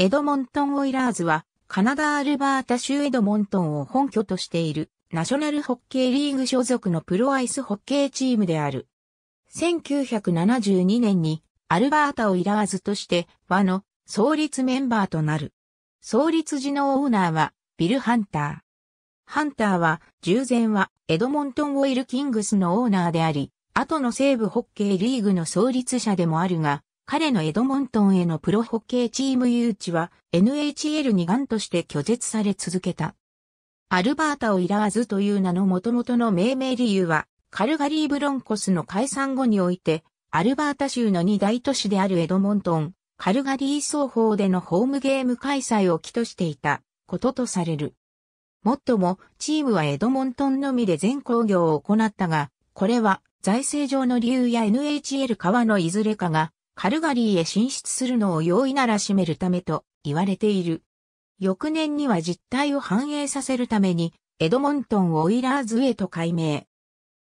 エドモントン・オイラーズは、カナダ・アルバータ州エドモントンを本拠としている、ナショナルホッケーリーグ所属のプロアイスホッケーチームである。1972年に、アルバータ・オイラーズとして、和の創立メンバーとなる。創立時のオーナーは、ビル・ハンター。ハンターは、従前は、エドモントン・オイル・キングスのオーナーであり、後の西部ホッケーリーグの創立者でもあるが、彼のエドモントンへのプロホッケーチーム誘致は NHL に願として拒絶され続けた。アルバータをいらわずという名の元々の命名理由は、カルガリーブロンコスの解散後において、アルバータ州の二大都市であるエドモントン、カルガリー双方でのホームゲーム開催を起としていたこととされる。もっとも、チームはエドモントンのみで全工業を行ったが、これは財政上の理由や NHL 側のいずれかがカルガリーへ進出するのを容易ならしめるためと言われている。翌年には実態を反映させるために、エドモントンをオイラーズへと改名。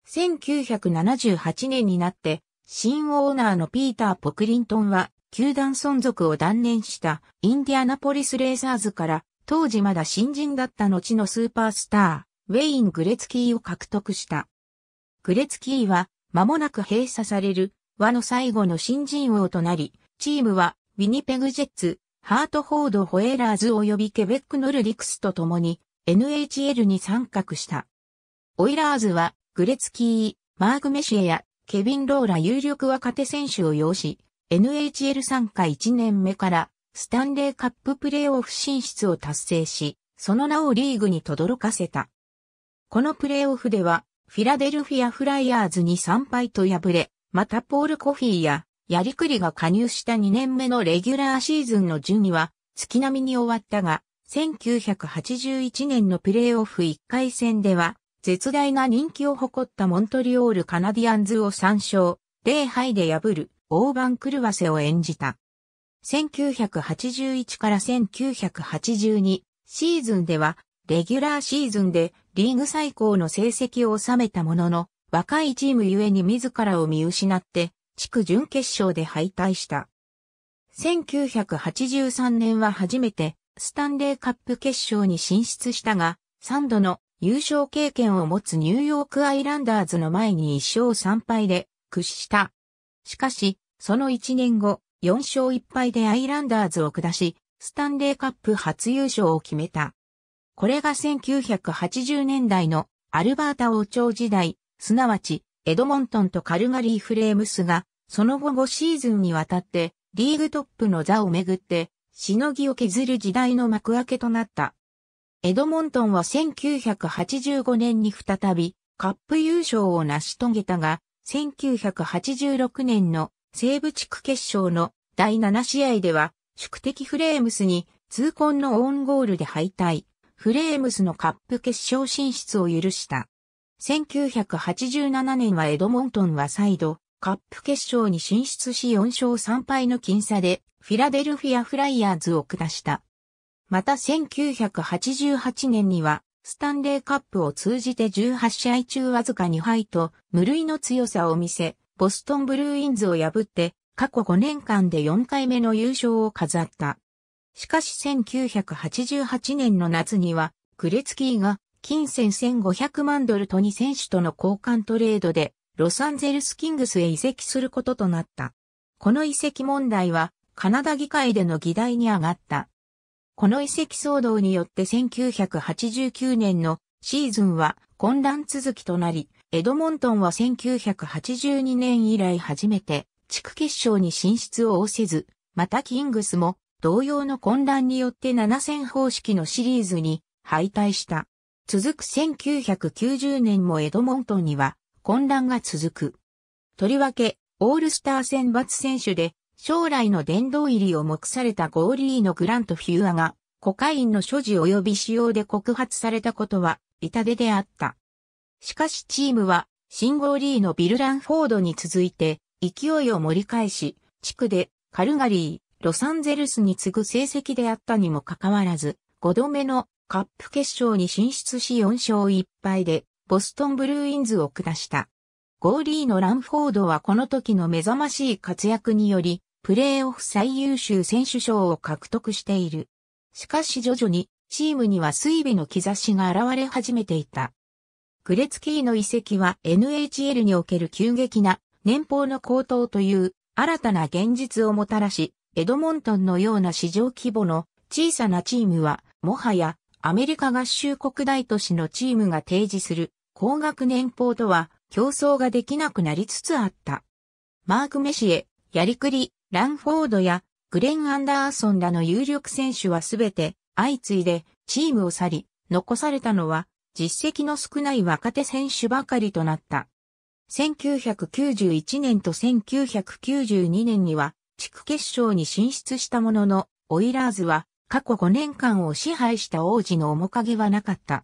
1978年になって、新オーナーのピーター・ポクリントンは、球団存続を断念したインディアナポリス・レーサーズから、当時まだ新人だった後のスーパースター、ウェイン・グレツキーを獲得した。グレツキーは、間もなく閉鎖される和の最後の新人王となり、チームはウィニペグジェッツ、ハートフォード・ホエラーズ及びケベック・ノルディクスと共に NHL に参画した。オイラーズはグレツキー、マーク・メシエやケビン・ローラ有力若手選手を擁し、NHL 参加1年目からスタンレーカッププレーオフ進出を達成し、その名をリーグに轟かせた。このプレーオフではフィラデルフィア・フライヤーズに3敗と敗れ、またポール・コフィーややりくりが加入した2年目のレギュラーシーズンの順位は月並みに終わったが、1981年のプレーオフ1回戦では、絶大な人気を誇ったモントリオール・カナディアンズを3勝、0敗で破る、大番狂わせを演じた。1981から1982シーズンでは、レギュラーシーズンでリーグ最高の成績を収めたものの、若いチームゆえに自らを見失って、地区準決勝で敗退した。1983年は初めてスタンレーカップ決勝に進出したが、3度の優勝経験を持つニューヨークアイランダーズの前に1勝3敗で屈した。しかし、その1年後、4勝1敗でアイランダーズを下し、スタンレーカップ初優勝を決めた。これが1980年代のアルバータ王朝時代、すなわち、エドモントンとカルガリーフレームスが、その後5シーズンにわたって、リーグトップの座をめぐって、しのぎを削る時代の幕開けとなった。エドモントンは1985年に再び、カップ優勝を成し遂げたが、1986年の西部地区決勝の第7試合では、宿敵フレームスに痛恨のオンゴールで敗退、フレームスのカップ決勝進出を許した。1987年はエドモントンは再度、カップ決勝に進出し4勝3敗の僅差で、フィラデルフィア・フライヤーズを下した。また1988年には、スタンレーカップを通じて18試合中わずか2敗と、無類の強さを見せ、ボストンブルーインズを破って、過去5年間で4回目の優勝を飾った。しかし1988年の夏には、クレツキーが金銭1500万ドルと2選手との交換トレードで、ロサンゼルスキングスへ移籍することとなった。この移籍問題は、カナダ議会での議題に上がった。この移籍騒動によって1989年のシーズンは混乱続きとなり、エドモントンは1982年以来初めて地区決勝に進出を応せず、またキングスも同様の混乱によって7000方式のシリーズに敗退した。続く1990年もエドモントンには混乱が続く。とりわけ、オールスター選抜選手で、将来の殿堂入りを目されたゴーリーのグラント・フューアが、コカインの所持及び使用で告発されたことは、痛手であった。しかしチームは、シンゴーリーのビル・ランフォードに続いて、勢いを盛り返し、地区で、カルガリー、ロサンゼルスに次ぐ成績であったにもかかわらず、5度目のカップ決勝に進出し4勝1敗で、ボストンブルーインズを下した。ゴーリーのランフォードはこの時の目覚ましい活躍により、プレーオフ最優秀選手賞を獲得している。しかし徐々に、チームには水尾の兆しが現れ始めていた。グレツキーの遺跡は NHL における急激な年俸の高騰という新たな現実をもたらし、エドモントンのような市場規模の小さなチームはもはやアメリカ合衆国大都市のチームが提示する高額年俸とは競争ができなくなりつつあった。マーク・メシエ、ヤリクリ、ランフォードやグレン・アンダーソンらの有力選手はすべて相次いでチームを去り、残されたのは実績の少ない若手選手ばかりとなった。1991年と1992年には地区決勝に進出したものの、オイラーズは過去5年間を支配した王子の面影はなかった。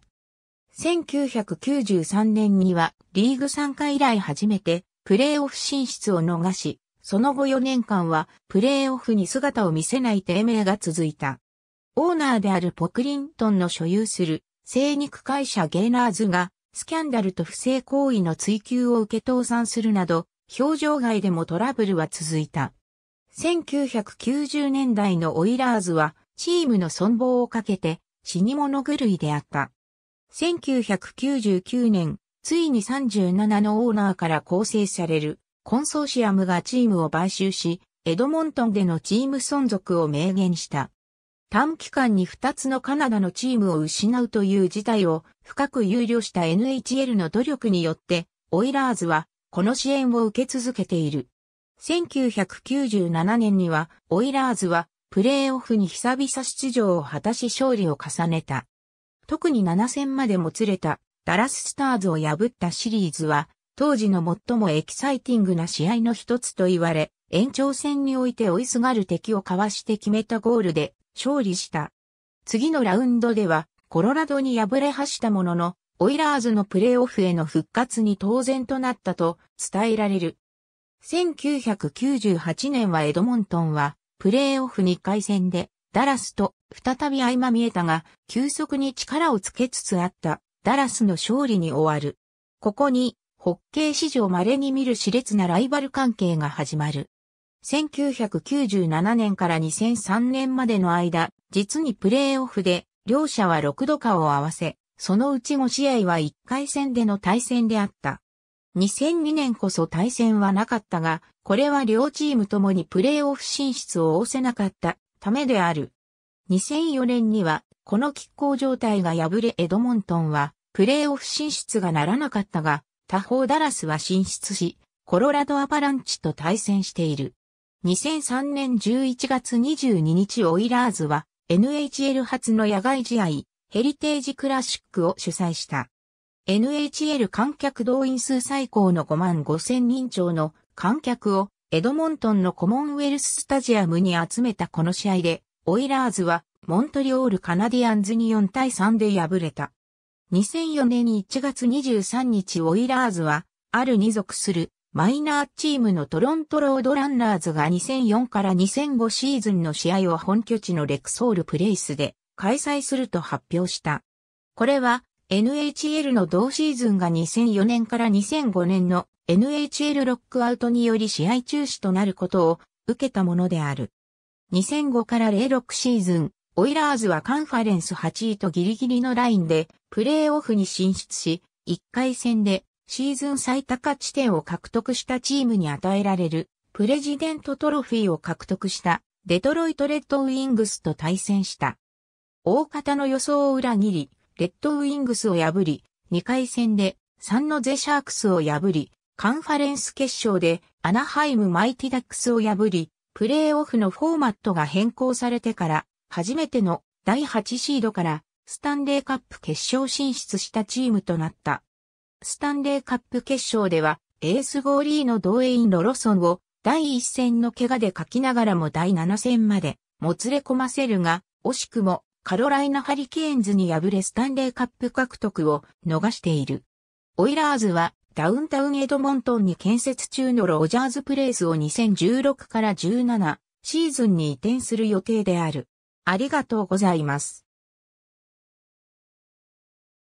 1993年にはリーグ参加以来初めてプレーオフ進出を逃し、その後4年間はプレーオフに姿を見せない低迷が続いた。オーナーであるポクリントンの所有する精肉会社ゲーナーズがスキャンダルと不正行為の追及を受け倒産するなど、表情外でもトラブルは続いた。1990年代のオイラーズはチームの存亡をかけて死に物狂いであった。1999年、ついに37のオーナーから構成されるコンソーシアムがチームを買収し、エドモントンでのチーム存続を明言した。短期間に2つのカナダのチームを失うという事態を深く憂慮した NHL の努力によって、オイラーズはこの支援を受け続けている。1997年には、オイラーズはプレーオフに久々出場を果たし勝利を重ねた。特に7戦までもつれたダラススターズを破ったシリーズは、当時の最もエキサイティングな試合の一つと言われ、延長戦において追いすがる敵をかわして決めたゴールで勝利した。次のラウンドでは、コロラドに敗れはしたものの、オイラーズのプレーオフへの復活に当然となったと伝えられる。1998年はエドモントンはプレーオフ2回戦で、ダラスと再び合間見えたが、急速に力をつけつつあったダラスの勝利に終わる。ここに、ホッケー史上稀に見る熾烈なライバル関係が始まる。1997年から2003年までの間、実にプレーオフで、両者は6度顔を合わせ、そのうち5試合は1回戦での対戦であった。2002年こそ対戦はなかったが、これは両チームともにプレーオフ進出を仰せなかったためである。2004年には、この気候状態が破れエドモントンは、プレーオフ進出がならなかったが、他方ダラスは進出し、コロラドアパランチと対戦している。2003年11月22日オイラーズは NHL 初の野外試合ヘリテージクラシックを主催した。NHL 観客動員数最高の5万5千人超の観客をエドモントンのコモンウェルススタジアムに集めたこの試合で、オイラーズはモントリオールカナディアンズに4対3で敗れた。2004年1月23日オイラーズは、ある二属するマイナーチームのトロントロードランナーズが2004から2005シーズンの試合を本拠地のレクソールプレイスで開催すると発表した。これは NHL の同シーズンが2004年から2005年の NHL ロックアウトにより試合中止となることを受けたものである。2005から06シーズン、オイラーズはカンファレンス8位とギリギリのラインでプレーオフに進出し、1回戦でシーズン最高地点を獲得したチームに与えられるプレジデントトロフィーを獲得したデトロイトレッドウィングスと対戦した。大方の予想を裏切り、レッドウィングスを破り、2回戦で3のゼシャークスを破り、カンファレンス決勝でアナハイムマイティダックスを破り、プレーオフのフォーマットが変更されてから、初めての第8シードからスタンレーカップ決勝進出したチームとなった。スタンレーカップ決勝では、エースゴーリーの同インロロソンを第1戦の怪我で書きながらも第7戦までもつれ込ませるが、惜しくもカロライナハリケーンズに敗れスタンレーカップ獲得を逃している。オイラーズはダウンタウンエドモントンに建設中のロジャーズプレイスを2016から17シーズンに移転する予定である。ありがとうございます。